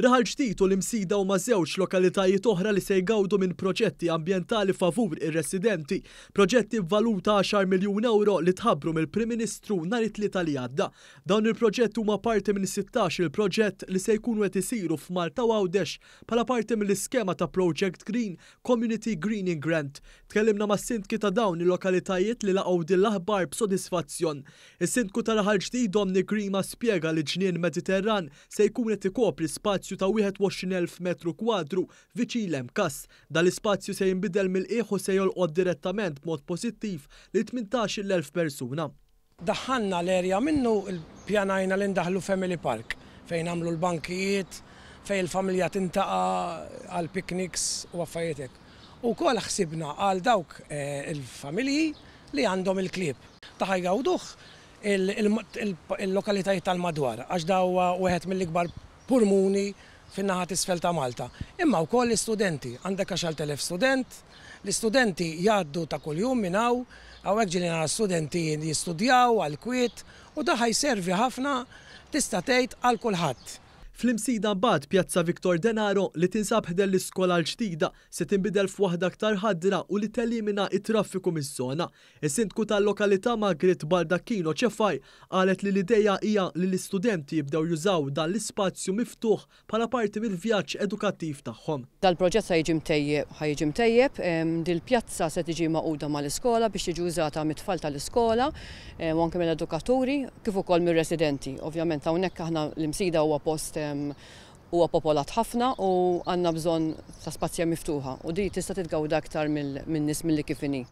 Raħal ġdijt u l-imsida u mażewċ lokalitajiet oħra li se jgawdu minn proġetti ambientali favur ir-residenti, proġetti valuta 10 miljon euro li tħabbru mill-Prim Ministru nhar it-tlieta li għadda. Dawn il-proġett huma parti minn 16 il-proġett li se jkunu qed isiru f'Malta u Għawdex bħala parti mill-iskema ta' Project Green Community Greening Grant. Tkellimna ma' sindki ta' dawn il-lokalitajiet li laqgħu din l-aħbar b'sodisfazzjon. Is-sindku ta' raħal ġdijt Domni Grima spjega li ġnien Mediterran se jkun qed ikopri spazju spazju ta' 21.000 metru kwadru viċi l-emkas. Dal-spazju se jimbidel mill-eħu se jolqod direttament mod pozittiv li 18.000 persuna. Daħanna l-erja minnu il-pjanajna l-indaħlu Family Park fejn għamlu l-bankijiet, fejn il-familja tintaqa għal pikniks u għaffajetek. U kol ħsibna għal dawk il-familji li għandhom il-klib. għawduħ il-lokalitajiet tal-madwar, għax daw u mill-ikbar pulmuni fin-naħat isfel ta' Malta. Imma wkoll l-istudenti, għandek telef student, l-istudenti jgħaddu ta' kuljum minn hawn, hawnhekk ġieli nara studenti jistudjaw għal kwiet u daħaj servi ħafna tista' tgħid għal kulħadd. Fl-imsida mbagħad Pjazza Viktor Denaro li tinsab ħdel l-iskola l-ġdida se tinbidel f'waħda aktar ħadra u li telimina it-traffiku miż-żona. Is-sindku tal-lokalità Magrit Baldakino ċefaj qalet li l-idea hija li l-istudenti jibdew jużaw dan l-ispazju miftuħ bħala parti mill-vjaġġ edukattiv tagħhom. Dal-proġett se jiġi mtejjeb ħajġi mtejjeb, dil-pjazza se tiġi maquda mal-iskola biex tiġi użata mit-tfal tal-iskola u anke mill-edukaturi kif ukoll mir-residenti. Ovvjament hawnhekk aħna l-imsida huwa post huwa popolat ħafna u għandna bżonn ta' spazja miftuħa u di tista' titgawda aktar minn nis mill-li kifini.